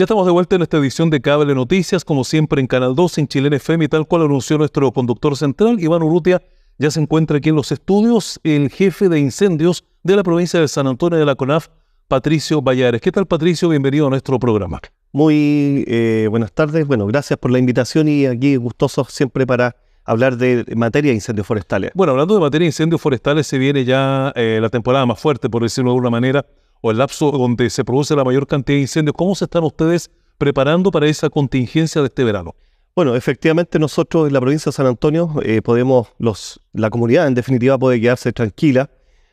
Ya estamos de vuelta en esta edición de Cable Noticias, como siempre en Canal 2, en Chile FM, y tal cual anunció nuestro conductor central, Iván Urrutia. Ya se encuentra aquí en los estudios el jefe de incendios de la provincia de San Antonio de la CONAF, Patricio Vallares. ¿Qué tal, Patricio? Bienvenido a nuestro programa. Muy eh, buenas tardes. Bueno, gracias por la invitación y aquí gustoso siempre para hablar de materia de incendios forestales. Bueno, hablando de materia de incendios forestales, se viene ya eh, la temporada más fuerte, por decirlo de alguna manera o el lapso donde se produce la mayor cantidad de incendios. ¿Cómo se están ustedes preparando para esa contingencia de este verano? Bueno, efectivamente nosotros en la provincia de San Antonio eh, podemos, los, la comunidad en definitiva puede quedarse tranquila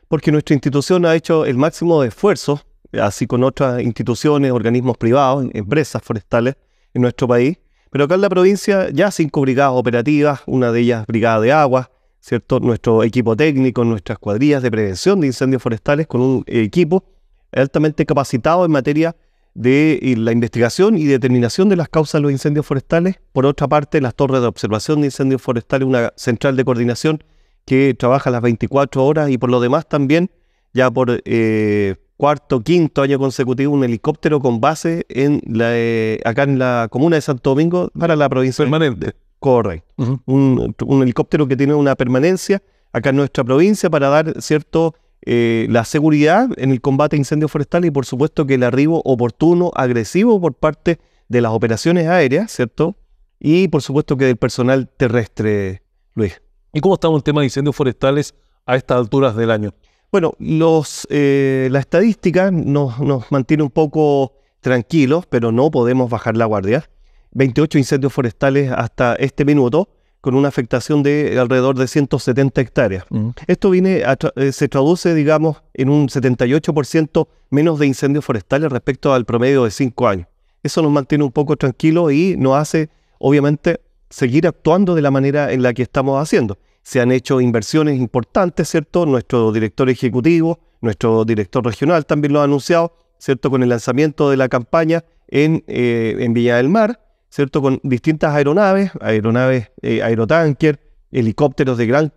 porque nuestra institución ha hecho el máximo de esfuerzo, así con otras instituciones, organismos privados, empresas forestales en nuestro país, pero acá en la provincia ya cinco brigadas operativas, una de ellas brigada de agua, ¿cierto? nuestro equipo técnico, nuestras cuadrillas de prevención de incendios forestales con un equipo altamente capacitado en materia de eh, la investigación y determinación de las causas de los incendios forestales. Por otra parte, las torres de observación de incendios forestales, una central de coordinación que trabaja las 24 horas y por lo demás también, ya por eh, cuarto, quinto año consecutivo, un helicóptero con base en la, eh, acá en la comuna de Santo Domingo para la provincia. Permanente. Correcto. un helicóptero que tiene una permanencia acá en nuestra provincia para dar cierto eh, la seguridad en el combate a incendios forestales y por supuesto que el arribo oportuno, agresivo por parte de las operaciones aéreas, ¿cierto? Y por supuesto que del personal terrestre, Luis. ¿Y cómo estamos el tema de incendios forestales a estas alturas del año? Bueno, los, eh, la estadística nos, nos mantiene un poco tranquilos, pero no podemos bajar la guardia. 28 incendios forestales hasta este minuto con una afectación de alrededor de 170 hectáreas. Mm. Esto viene eh, se traduce, digamos, en un 78% menos de incendios forestales respecto al promedio de cinco años. Eso nos mantiene un poco tranquilos y nos hace, obviamente, seguir actuando de la manera en la que estamos haciendo. Se han hecho inversiones importantes, ¿cierto? Nuestro director ejecutivo, nuestro director regional también lo ha anunciado, ¿cierto? Con el lanzamiento de la campaña en, eh, en Villa del Mar, ¿cierto? Con distintas aeronaves, aeronaves, eh, aerotanker, helicópteros de gran,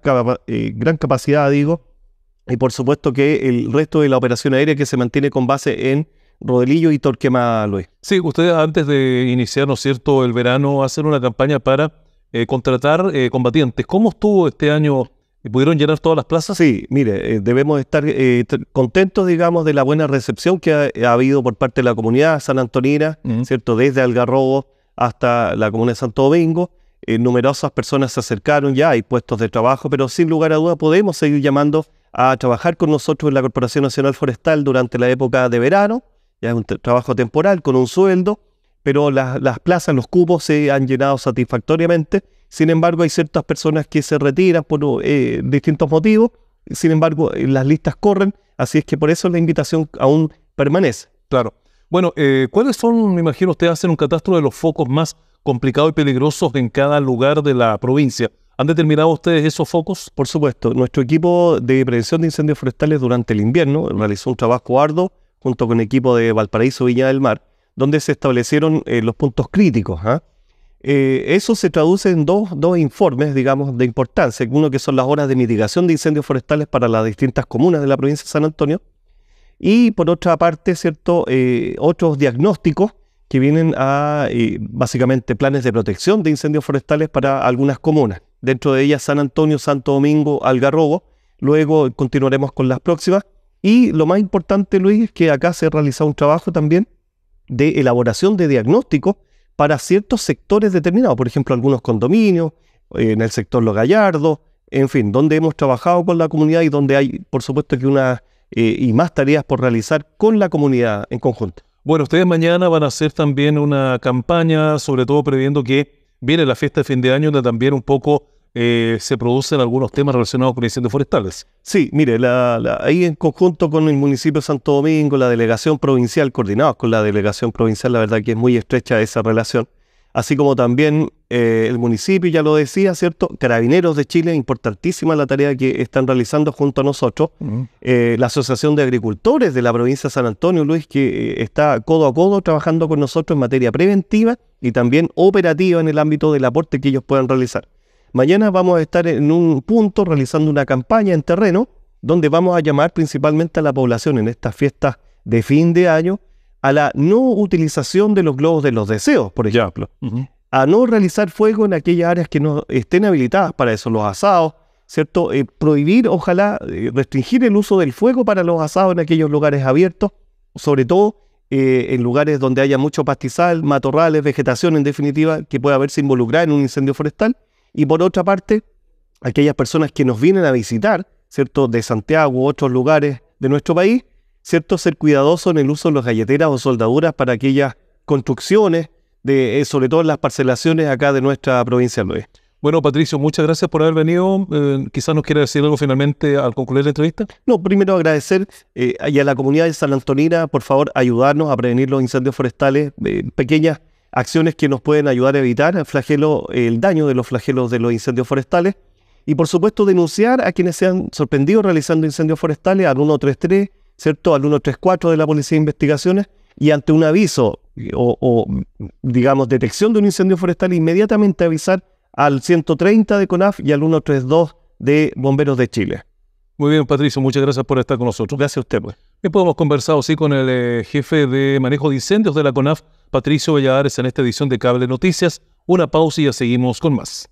eh, gran capacidad, digo, y por supuesto que el resto de la operación aérea que se mantiene con base en Rodelillo y Torquemada, Luis. Sí, ustedes antes de iniciar, ¿no cierto?, el verano hacen una campaña para eh, contratar combatientes. ¿Cómo estuvo este año? ¿Pudieron llenar todas las plazas? Sí, mire, debemos estar contentos, digamos, de la buena recepción que ha, habido por parte de la comunidad san Antonina, ¿cierto?, desde Algarrobo hasta la comuna de Santo Domingo. Eh, numerosas personas se acercaron ya, hay puestos de trabajo, pero sin lugar a duda podemos seguir llamando a trabajar con nosotros en la Corporación Nacional Forestal durante la época de verano. Ya es un trabajo temporal con un sueldo, pero las plazas, los cubos se han llenado satisfactoriamente. Sin embargo, hay ciertas personas que se retiran por eh, distintos motivos. Sin embargo, eh, las listas corren, así es que por eso la invitación aún permanece. Claro. Bueno, eh, ¿cuáles son, me imagino, ustedes hacen un catastro de los focos más complicados y peligrosos en cada lugar de la provincia? ¿Han determinado ustedes esos focos? Por supuesto. Nuestro equipo de prevención de incendios forestales durante el invierno realizó un trabajo arduo junto con el equipo de Valparaíso Viña del Mar, donde se establecieron eh, los puntos críticos. ¿ah? Eh, eso se traduce en dos, dos, informes, digamos, de importancia. Uno que son las horas de mitigación de incendios forestales para las distintas comunas de la provincia de San Antonio y por otra parte, ¿cierto? Eh, otros diagnósticos que vienen a eh, básicamente planes de protección de incendios forestales para algunas comunas. Dentro de ellas San Antonio, Santo Domingo, Algarrobo. Luego continuaremos con las próximas. Y lo más importante, Luis, es que acá se ha realizado un trabajo también de elaboración de diagnósticos para ciertos sectores determinados, por ejemplo, algunos condominios, eh, en el sector Los Gallardos, en fin, donde hemos trabajado con la comunidad y donde hay, por supuesto, que una eh, y más tareas por realizar con la comunidad en conjunto. Bueno, ustedes mañana van a hacer también una campaña, sobre todo previendo que viene la fiesta de fin de año, donde también un poco eh, se producen algunos temas relacionados con incendios forestales. Sí, mire, ahí en conjunto con el municipio de Santo Domingo, la delegación provincial, coordinados con la delegación provincial, la verdad que es muy estrecha esa relación así como también eh, el municipio, ya lo decía, ¿cierto? Carabineros de Chile, importantísima la tarea que están realizando junto a nosotros. Eh, la Asociación de Agricultores de la provincia de San Antonio, Luis, que eh, está codo a codo trabajando con nosotros en materia preventiva y también operativa en el ámbito del aporte que ellos puedan realizar. Mañana vamos a estar en un punto realizando una campaña en terreno donde vamos a llamar principalmente a la población en estas fiestas de fin de año a la no utilización de los globos de los deseos, por ejemplo. A no realizar fuego en aquellas áreas que no estén habilitadas para eso, los asados, ¿cierto? Eh, prohibir, ojalá, eh, restringir el uso del fuego para los asados en aquellos lugares abiertos, sobre todo eh, en lugares donde haya mucho pastizal, matorrales, vegetación, en definitiva, que pueda haberse involucrada en un incendio forestal. Y por otra parte, aquellas personas que nos vienen a visitar, ¿cierto? De Santiago u otros lugares de nuestro país, ¿cierto? Ser cuidadoso en el uso de las galleteras o soldaduras para aquellas construcciones, de, eh, sobre todo en las parcelaciones acá de nuestra provincia de oeste. Bueno, Patricio, muchas gracias por haber venido. Eh, quizás nos quiera decir algo finalmente al concluir la entrevista. No, primero agradecer eh, y a la comunidad de San Antonina, por favor, ayudarnos a prevenir los incendios forestales, pequeñas acciones que nos pueden ayudar a evitar el, flagelo, el daño de los flagelos de los incendios forestales. Y por supuesto, denunciar a quienes se han sorprendido realizando incendios forestales al 133 ¿cierto? Al 134 de la Policía de Investigaciones y ante un aviso eh, o, digamos, detección de un incendio forestal, inmediatamente avisar al 130 de CONAF y al 132 de Bomberos de Chile. Muy bien, Patricio, muchas gracias por estar con nosotros. Gracias a usted, pues. Bien, pues, hemos conversado con el eh, jefe de manejo de incendios de la CONAF, Patricio Valladares, en esta edición de Cable Noticias. Una pausa y ya seguimos con más.